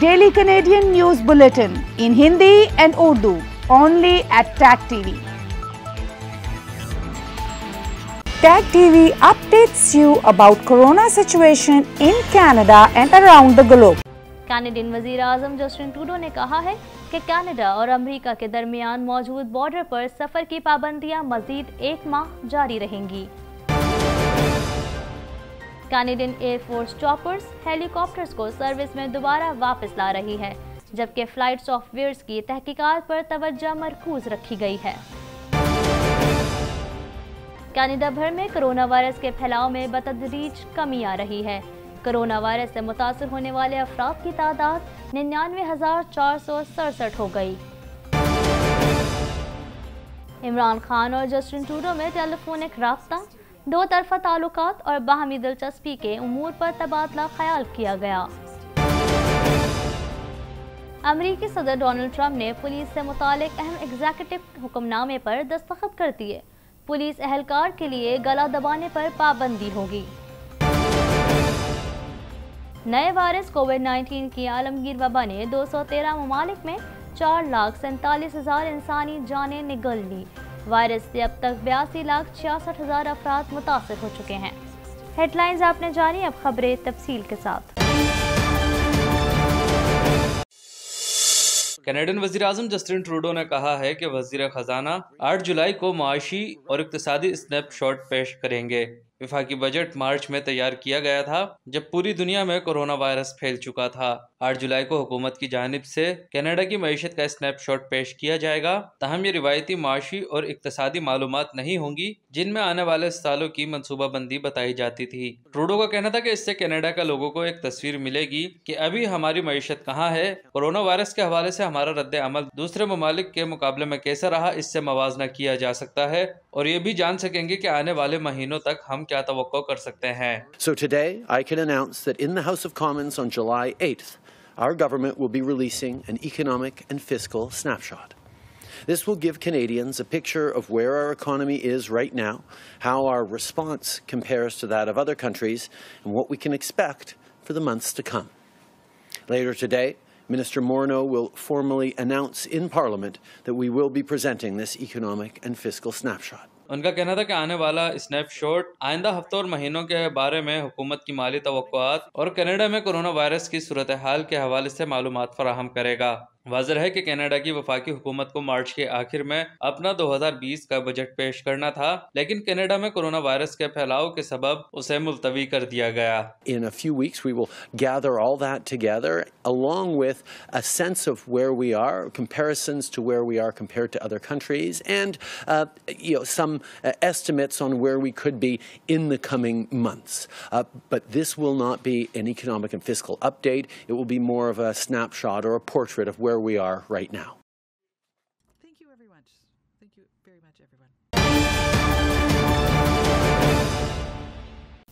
Daily Canadian news bulletin in Hindi and Urdu only at Tag TV Tag TV updates you about corona situation in Canada and around the globe Canadian वजीर आजम Justin टूडो ने कहा है कि Canada और America के दरमियान मौजूद बॉर्डर पर सफर की पाबंदियां मजीद एक माह जारी रहेंगी कैनेडियन एयरफोर्स चॉपर्स हेलीकॉप्टर्स को सर्विस में दोबारा वापस ला रही है जबकि फ्लाइट सॉफ्टवेयर की तहकीकत पर तवज्जा मरकूज रखी गई है कनाडा भर में कोरोना वायरस के फैलाव में बतदरीज कमी आ रही है कोरोना वायरस से मुतासर होने वाले अफराद की तादाद निन्यानवे हज़ार चार सौ सड़सठ हो गई इमरान खान और जस्टिन टूडो में टेलीफोनिक रबता दो तरफा ताल्लुक और बाहमी दिलचस्पी के अमूर पर तबादला ख्याल किया गया अमरीकी सदर डोनल्ड ट्रंप ने पुलिस से मुतल अहम एग्जैक्टिव हुक्मनामे पर दस्तखत कर दिए पुलिस एहलकार के लिए गला दबाने पर पाबंदी होगी नए वायरस कोविड 19 की आलमगीर वबा ने 213 ममालिक में चार लाख सैंतालीस हज़ार इंसानी जानें निगल ली वायरस से अब तक बयासी लाख छियासठ हज़ार अफराद मुतासर हो चुके हैं हेडलाइंस आपने जानी अब खबरें तफसील के साथ कैनेडियन वजी अजम जस्टिन ट्रूडो ने कहा है कि वजीर खजाना आठ जुलाई को माशी और इकतदी स्नैपशॉट पेश करेंगे विफाकी बजट मार्च में तैयार किया गया था जब पूरी दुनिया में कोरोना वायरस फैल चुका था 8 जुलाई को हुकूमत की जानब से कनाडा की मीशत का स्नैपशॉट पेश किया जाएगा तहम ये रिवायती माशी और इकतसादी मालूम नहीं होंगी जिनमें आने वाले सालों की मनसूबा बंदी बताई जाती थी ट्रूडो का कहना था की इससे कैनेडा का लोगों को एक तस्वीर मिलेगी की अभी हमारी मीशत कहाँ है कोरोना वायरस के हवाले ऐसी हमारा रद्द अमल दूसरे ममालिक के मुकाबले में कैसा रहा इससे मुजना किया जा सकता है और ये भी जान सकेंगे की आने वाले महीनों तक हम क्या कर सकते हैं So today I can announce that in the House of Commons on July 8th our government will be releasing an economic and fiscal snapshot. This will give Canadians a picture of where our economy is right now, how our response compares to that of other countries, and what we can expect for the months to come. Later today, Minister Morneau will formally announce in Parliament that we will be presenting this economic and fiscal snapshot. उनका कहना था कि आने वाला snapshot आइंदा हफ्तों और महीनों के बारे में हुकूमत की माली तो और कनाडा में कोरोना वायरस की सूरत हाल के हवाले से मालूम फराहम करेगा वाजर है कि कनाडा की वफाकी हुकूमत को मार्च के आखिर में अपना 2020 का बजट पेश करना था लेकिन कनाडा में कोरोना वायरस के फैलाव के सबब उसे मुलतवी कर दिया गया in where we are right now. Thank you very much. Thank you very much, everyone.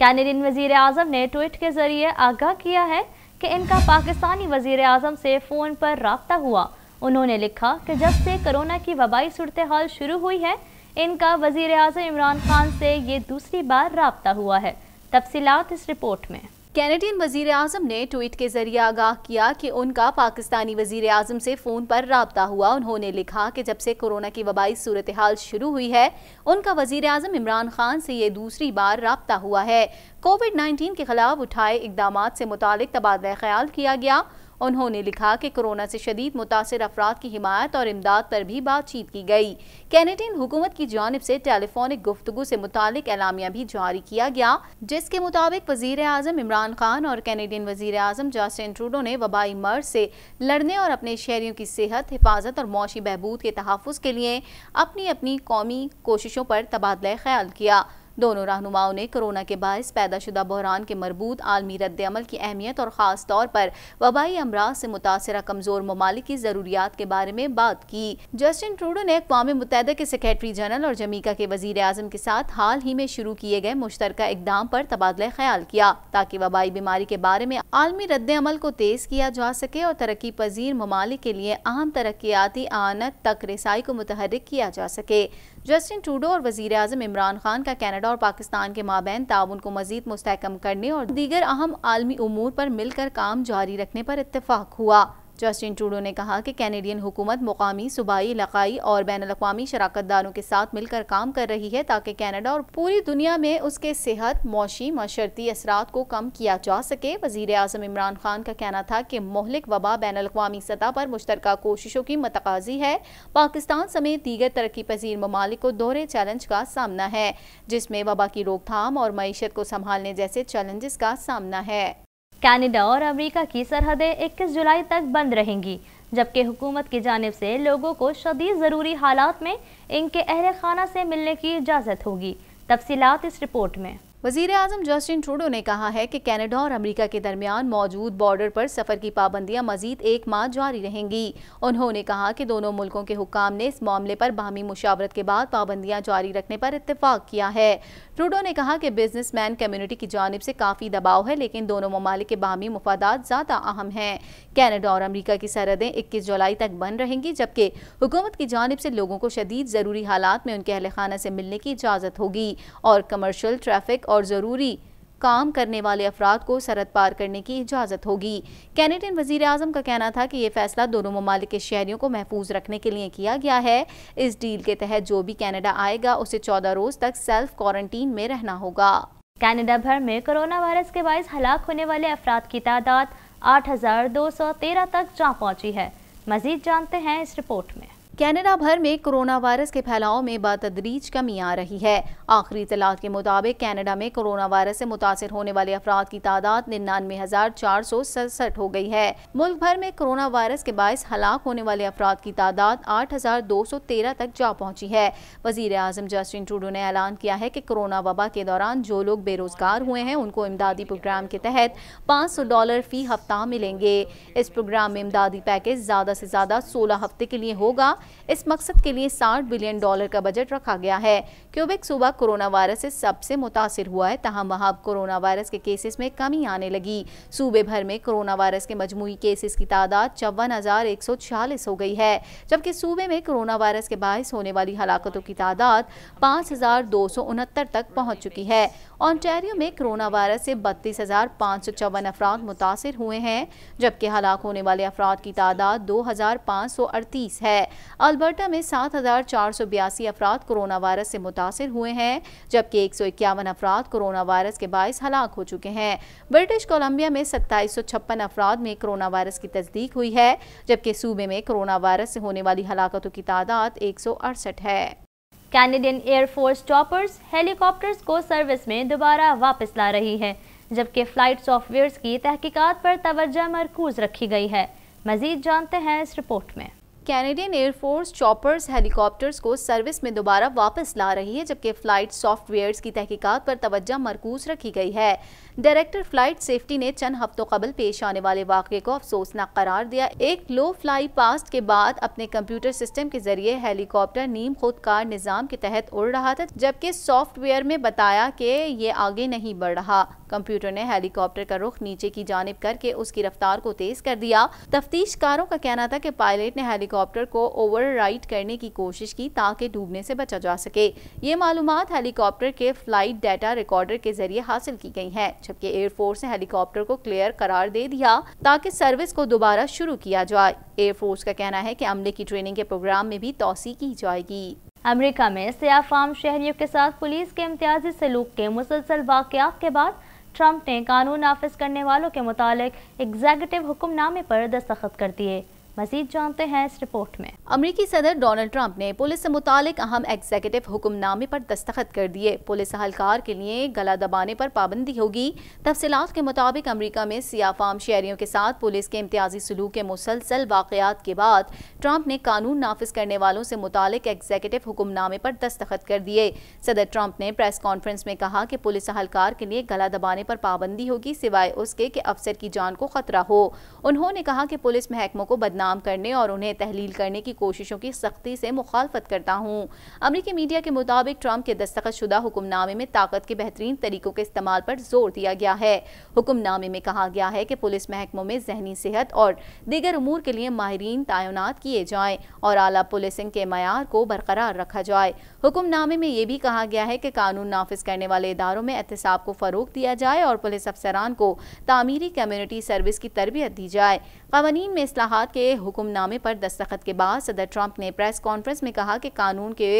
Canadian वजीर अजम ने ट्वीट के जरिए आगाह किया है कि इनका पाकिस्तानी वजीर अजम से फ़ोन पर रबता हुआ उन्होंने लिखा कि जब से कोरोना की वबाई सूरत हाल शुरू हुई है इनका वजीर अजम इमरान खान से ये दूसरी बार रबता हुआ है तफसीत इस रिपोर्ट में कैनेडियन वजीर अजम ने ट्वीट के जरिए आगाह किया कि उनका पाकिस्तानी वजीर अजम से फ़ोन पर रबता हुआ उन्होंने लिखा कि जब से कोरोना की वबाई सूरत हाल शुरू हुई है उनका वजीर अजम इमरान खान से ये दूसरी बार रबता हुआ है कोविड नाइन्टीन के खिलाफ उठाए इकदाम से मुतल तबादला ख्याल किया गया उन्होंने लिखा कि कोरोना से शदीद मुतासर अफराद की हिमायत और इमदाद पर भी बातचीत की गई कैनेडियन हुकूमत की जानब से टेलीफोनिक गुफ्तु से मुतालिक एलामिया भी जारी किया गया जिसके मुताबिक वजीर अजम इमरान खान और कैनेडियन वजीर अजम जस्टिन ट्रूडो ने वबाई मर्ज से लड़ने और अपने शहरियों की सेहत हिफाजत और मौसी बहबूद के तहफ़ के लिए अपनी अपनी कौमी कोशिशों पर तबादला ख्याल किया दोनों रहनुमाओं ने कोरोना के बायस पैदाशुदा बहरान के मरबूत आलमी रद्दमल की अहमियत और ख़ास तौर पर वबाई अमराज से मुतासर कमज़ोर ममालिक की ज़रूरियात के बारे में बात की जस्टिन ट्रूडो ने अकवा मुतहदा के सेक्रेटरी जनरल और जमीका के वजीर अजम के साथ हाल ही में शुरू किए गए मुश्तर इकदाम पर तबादला ख्याल किया ताकि वबाई बीमारी के बारे में आलमी रद्दमल को तेज़ किया जा सके और तरक्की पजीर ममालिक के लिए अहम तरक्याती आनत तक रसाई को मुतहरक किया जा सके जस्टिन ट्रूडो और वजीर अजम इमरान खान का कनाडा और पाकिस्तान के माबेन ताउन को मजीद मुस्तकम करने और दीगर अहम आलमी उमूर पर मिलकर काम जारी रखने पर इतफाक हुआ जस्टिन ट्रूडो ने कहा कि कैनेडियन हुकूमत मुकामी सूबाई इलाकाई और बैन अवी शराकत दारों के साथ मिलकर काम कर रही है ताकि कैनेडा और पूरी दुनिया में उसके सेहत मौशी माशर्ती असरा को कम किया जा सके वजीर अजम इमरान खान का कहना था कि मोहलिक वबा बैन अवी सतह पर मुश्तर कोशिशों की मतकाजी है पाकिस्तान समेत दीगर तरक्की पजीर ममालिक को दोहरे चैलेंज का सामना है जिसमें वबा की रोकथाम और मीशत को संभालने जैसे चैलेंजेस का सामना है कैनेडा और अमेरिका की सरहदें 21 जुलाई तक बंद रहेंगी जबकि हुकूमत की जानब से लोगों को शदीद ज़रूरी हालात में इनके अहल खाना से मिलने की इजाज़त होगी तफसीत इस रिपोर्ट में वजीर अजम जस्टिन ट्रूडो ने कहा है कि कनाडा और अमेरिका के दरमियान मौजूद बॉर्डर पर सफ़र की पाबंदियां मजीद एक माह जारी रहेंगी उन्होंने कहा कि दोनों मुल्कों के हुकाम ने इस मामले पर बाहमी मुशावरत के बाद पाबंदियां जारी रखने पर इतफाक़ किया है ट्रूडो ने कहा कि बिजनेसमैन कम्युनिटी की जानब से काफ़ी दबाव है लेकिन दोनों ममालिक के बाहमी मफादा ज़्यादा अहम हैं कैनेडा और अमरीका की सरहदें इक्कीस जुलाई तक बंद रहेंगी जबकि हुकूमत की जानब से लोगों को शदीद ज़रूरी हालात में उनके अहल खाना से मिलने की इजाज़त होगी और कमर्शल ट्रैफिक और ज़रूरी काम करने वाले अफराद को सरहद पार करने की इजाज़त होगी कैनेडियन वजीर अजम का कहना था कि ये फैसला दोनों ममालिक के शहरीों को महफूज रखने के लिए किया गया है इस डील के तहत जो भी कैनेडा आएगा उसे चौदह रोज़ तक सेल्फ क्वारंटीन में रहना होगा कैनेडा भर में कोरोना वायरस के बायस हलाक होने वाले अफराद की तादाद तेरह तक जा पहुँची है मजीद जानते हैं इस रिपोर्ट में कैनेडा भर में कोरोना वायरस के फैलाव में बतदरीज कमी आ रही है आखिरी इतलात के मुताबिक कैनेडा में कोरोना वायरस से मुतासर होने वाले अफराद की तादाद निन्यानवे हजार चार सौ सड़सठ हो गई है मुल्क भर में कोरोना वायरस के बायस हलाक होने वाले अफराद की तादाद आठ हजार दो सौ तेरह तक जा पहुँची है वजीर अजम जस्टिन ट्रूडो ने ऐलान किया है की कोरोना वबा के दौरान जो लोग बेरोजगार हुए हैं उनको इमदादी प्रोग्राम के तहत पाँच सौ डॉलर फी हफ्ता मिलेंगे इस प्रोग्राम में इमदादी पैकेज ज्यादा से ज्यादा सोलह हफ्ते के लिए होगा इस मकसद के लिए 60 बिलियन डॉलर का बजट रखा गया है क्यूबेक सूबा कोरोना वायरस से सबसे मुतासर हुआ है तहम वहाँ कोरोना वायरस के केसेस में कमी आने लगी सूबे भर में कोरोना वायरस के मजमू केसेस की तादाद चौवन हो गई है जबकि सूबे में कोरोना वायरस के बायस होने वाली हलाकतों की तादाद पाँच तक पहुँच चुकी है ऑनटेरियो में कोरोना वायरस से बत्तीस हज़ार पाँच सौ चौवन अफराद मुतासर हुए हैं जबकि हलाक होने वाले अफराद की तादाद दो हज़ार पाँच सौ अड़तीस है अल्बर्टा में सात हज़ार चार सौ बयासी अफराद कोरोना वायरस से मुतासर हुए हैं जबकि एक सौ इक्यावन अफराद कोरोना वायरस के बायस हलाक हो चुके हैं ब्रिटिश कोलम्बिया में सत्ताईस सौ छप्पन अफराद में कोरोना वायरस की तस्दीक हुई है जबकि सूबे में कोरोना वायरस से होने वाली हलाकतों की तादाद एक सौ अड़सठ है कैनेडियन एयरफोर्स टॉपर्स हेलीकॉप्टर्स को सर्विस में दोबारा वापस ला रही है जबकि फ्लाइट सॉफ्टवेयर की तहकीकत पर तवज्जा मरकूज रखी गई है मजीद जानते हैं इस रिपोर्ट में कैनेडियन एयरफोर्स चॉपर्स हेलीकॉप्टर्स को सर्विस में दोबारा वापस ला रही है जबकि फ्लाइट सॉफ्टवेयर्स की तहकीकात पर तवज्जा मरकूज रखी गई है डायरेक्टर फ्लाइट सेफ्टी ने चंद हफ्तों कबल पेश आने वाले वाक़े को अफसोसनाक करार दिया एक लो फ्लाई पास्ट के बाद अपने कंप्यूटर सिस्टम के जरिए हेलीकॉप्टर नीम खुदकार निज़ाम के तहत उड़ रहा था जबकि सॉफ्टवेयर में बताया कि ये आगे नहीं बढ़ रहा कंप्यूटर ने हेलीकॉप्टर का रुख नीचे की जानब करके उसकी रफ्तार को तेज कर दिया तफ्तीशकारों का कहना था कि पायलट ने हेलीकॉप्टर को ओवर करने की कोशिश की ताकि डूबने से बचा जा सके ये मालूम हेलीकॉप्टर के फ्लाइट डाटा रिकॉर्डर के जरिए हासिल की गई है जबकि एयरफोर्स ने हेलीकॉप्टर को क्लियर करार दे दिया ताकि सर्विस को दोबारा शुरू किया जाए एयरफोर्स का कहना है कि अमले की ट्रेनिंग के प्रोग्राम में भी तोसी की जाएगी अमेरिका में सियाफाम शहरियों के साथ पुलिस के इम्तियाजी सलूक के मुसलसल वाकत के बाद ट्रंप ने कानून नाफिज करने वालों के मुतालिक एग्जैक्टिव हुक्मनामे पर दस्तखत कर दिए मजीद जानते हैं इस रिपोर्ट में अमरीकी सदर डोनाल्ड ट्रंप ने पुलिस से मुतालिक अहम एग्जीक्यूटिव हुक्मनामे पर दस्तखत कर दिए पुलिस अहलकार के लिए गला दबाने पर पाबंदी होगी तफसीत के मुताबिक अमरीका में सियाफाम शहरियों के साथ पुलिस के इम्तियाजी सलूक के मुसलसल वाकयात के बाद ट्रंप ने कानून नाफिज करने वालों से मुतालिक एग्जीक्यूटिव हुक्मनामे पर दस्तखत कर दिए सदर ट्रंप ने प्रेस कॉन्फ्रेंस में कहा कि पुलिस अहलकार के लिए गला दबाने पर पाबंदी होगी सिवाय उसके कि अफसर की जान को खतरा हो उन्होंने कहा कि पुलिस महकमों को बदनाम काम करने और उन्हें तहलील करने की कोशिशों की सख्ती से मुखालफत करता हूँ अमरीकी मीडिया के मुताबिक ट्रंप के शुदा हुक्मनामे में ताकत के बेहतरीन तरीकों के इस्तेमाल पर जोर दिया गया है हुक्मनामे में कहा गया है कि पुलिस महकमों में जहनी सेहत और दीगर अमूर के लिए माहरीन तैनात किए जाएँ और अला पुलिसिंग के मैार को बरकरार रखा जाए हुक्मनामे में यह भी कहा गया है कि कानून नाफिज करने वाले इदारों में एहतसाब को फ़रोग दिया जाए और पुलिस अफसरान को तामीरी कम्युनिटी सर्विस की तरबियत दी जाए कवानीन में असलाहत के हुक्मनामे पर दस्तखत के बाद सदर ट्रंप ने प्रेस कॉन्फ्रेंस में कहा कि कानून के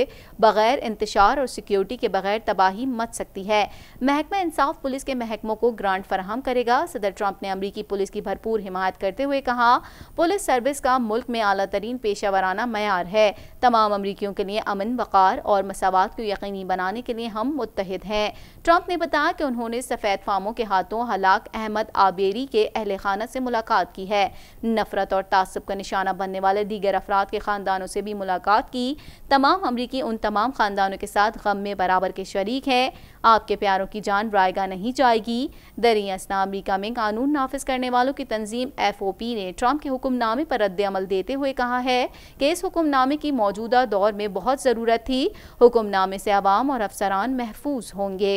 बगैर इंतशार और सिक्योरिटी के बगैर तबाही मच सकती है महकमा इंसाफ पुलिस के महकमों को ग्रांट फराहम करेगा सदर ट्रंप ने अमरीकी पुलिस की भरपूर हिमायत करते हुए कहा पुलिस सर्विस का मुल्क में अला तरीन पेशा वाराना मैार है तमाम अमरीकियों के लिए अमन वक़ार और मसावत को यकीनी बनाने के लिए हम मुतहद हैं ट्रंप ने बताया कि उन्होंने सफ़ेद फार्मों के हाथों हलाक अहमद आबेरी के अहल खाना से मुलाकात की है नफरत और तसब का निशाना बनने वाले दीगर अफराद के ख़ानदानों से भी मुलाकात की तमाम अमरीकी उन तमाम ख़ानदानों के साथ गम में बराबर के शरीक हैं आपके प्यारों की जान रायगा नहीं जाएगी दरिया असना अमरीका में कानून नाफिज करने वालों की तंजीम एफ ओ पी ने ट्रंप के हुक्मनामे पर रद्दमल देते हुए कहा है कि इस हुक्मनामे की मौजूदा दौर में बहुत ज़रूरत थी हुक्मनामे से आवाम और अफसरान महफूज होंगे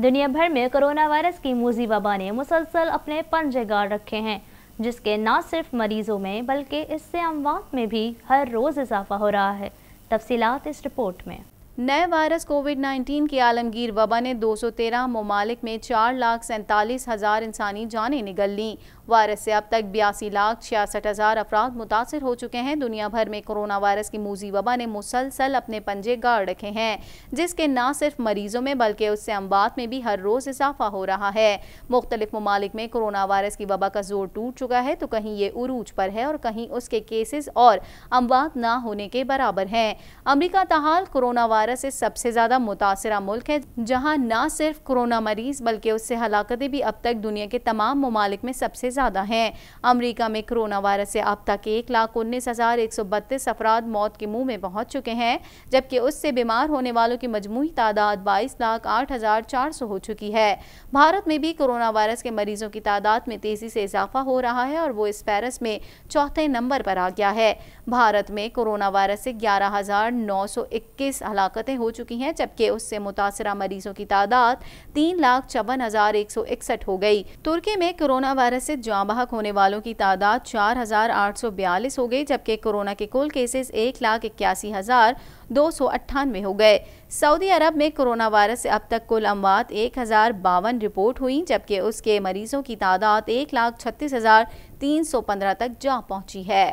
दुनिया भर में कोरोना वायरस की मूजी वबा ने मुसलसल अपने पंजे गाड़ रखे हैं जिसके ना सिर्फ मरीज़ों में बल्कि इससे अमवात में भी हर रोज़ इजाफा हो रहा है तफसीत इस रिपोर्ट में नए वायरस कोविड 19 की आलमगीर वबा ने 213 ममालिक में चार लाख सैंतालीस हज़ार इंसानी जानें निगल लीं वायरस से अब तक बयासी लाख छियासठ हज़ार अफराद मुतासर हो चुके हैं दुनिया भर में कोरोना वायरस की मूजी वबा ने मुसलसल अपने पंजे गाड़ रखे हैं जिसके ना सिर्फ मरीजों में बल्कि उससे अम्बात में भी हर रोज़ इजाफा हो रहा है मुख्तलिफ ममालिक में कोरोना वायरस की वबा का जोर टूट चुका है तो कहीं ये उरूज पर है और कहीं उसके केसेस और अमवात ना होने के बराबर हैं अमरीका तहाल कोरोना वायरस से सबसे ज़्यादा मुतासर मुल्क है जहाँ न सिर्फ कोरोना मरीज बल्कि उससे हलाकतें भी अब तक दुनिया के तमाम ममालिक में सबसे ज़्यादा हैं अमरीका में कोरोना वायरस से अब तक एक लाख उन्नीस हज़ार एक सौ बत्तीस अफराद मौत के मुंह में पहुंच चुके हैं जबकि उससे बीमार होने वालों की मजमू तादाद बाईस लाख आठ हज़ार चार सौ हो चुकी है भारत में भी कोरोना वायरस के मरीजों की तादाद में तेज़ी से इजाफा हो रहा है और वो इस पैरस में चौथे नंबर पर आ गया है भारत में कोरोना वायरस से 11,921 हलाकतें हो चुकी हैं जबकि उससे मुतासरा मरीजों की तादाद तीन लाख चौवन हजार एक सौ इकसठ हो गई तुर्की में कोरोना वायरस से बहक होने वालों की तादाद चार हजार आठ सौ बयालीस हो गई जबकि कोरोना के कुल केसेस एक लाख इक्यासी हजार दो सौ अट्ठानवे हो गए सऊदी अरब में कोरोना वायरस से अब तक कुल अमवात एक हज़ार बावन रिपोर्ट हुई जबकि उसके मरीजों की तादाद एक लाख छत्तीस हज़ार तीन सौ पंद्रह तक जा पहुंची है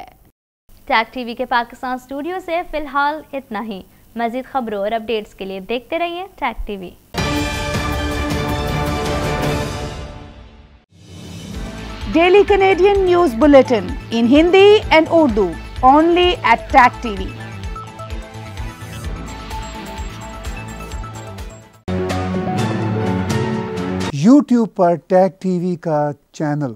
टैग टीवी के पाकिस्तान स्टूडियो से फिलहाल इतना ही मजीद खबरों और अपडेट्स के लिए देखते रहिए Tag TV daily Canadian news bulletin in Hindi and Urdu only at Tag TV YouTube पर टैग टीवी का चैनल